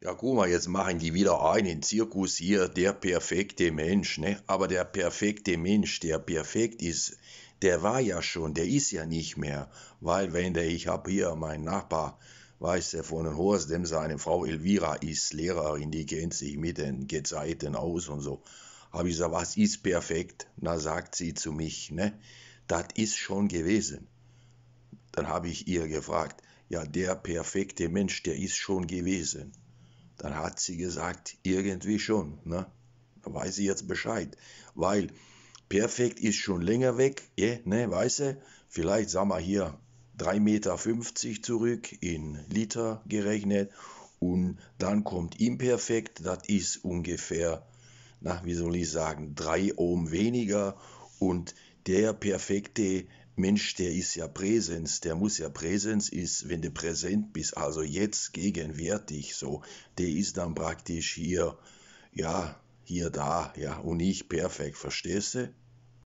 Ja, guck mal, jetzt machen die wieder einen Zirkus hier, der perfekte Mensch, ne? Aber der perfekte Mensch, der perfekt ist, der war ja schon, der ist ja nicht mehr. Weil, wenn der, ich hab hier meinen Nachbar, weiß der von den Horst, dem seine Frau Elvira ist Lehrerin, die kennt sich mit den Gezeiten aus und so. Hab ich gesagt, was ist perfekt? Na, sagt sie zu mich, ne? Das ist schon gewesen. Dann habe ich ihr gefragt, ja, der perfekte Mensch, der ist schon gewesen. Dann hat sie gesagt, irgendwie schon. Ne? Da weiß sie jetzt Bescheid. Weil perfekt ist schon länger weg, yeah, ne, weißt du? Vielleicht, sagen wir hier, 3,50 Meter zurück in Liter gerechnet. Und dann kommt imperfekt, das ist ungefähr, na, wie soll ich sagen, 3 Ohm weniger. Und der perfekte Mensch, der ist ja Präsenz, der muss ja Präsenz ist, wenn du präsent bist, also jetzt gegenwärtig so, der ist dann praktisch hier, ja, hier da, ja, und ich perfekt, verstehst du?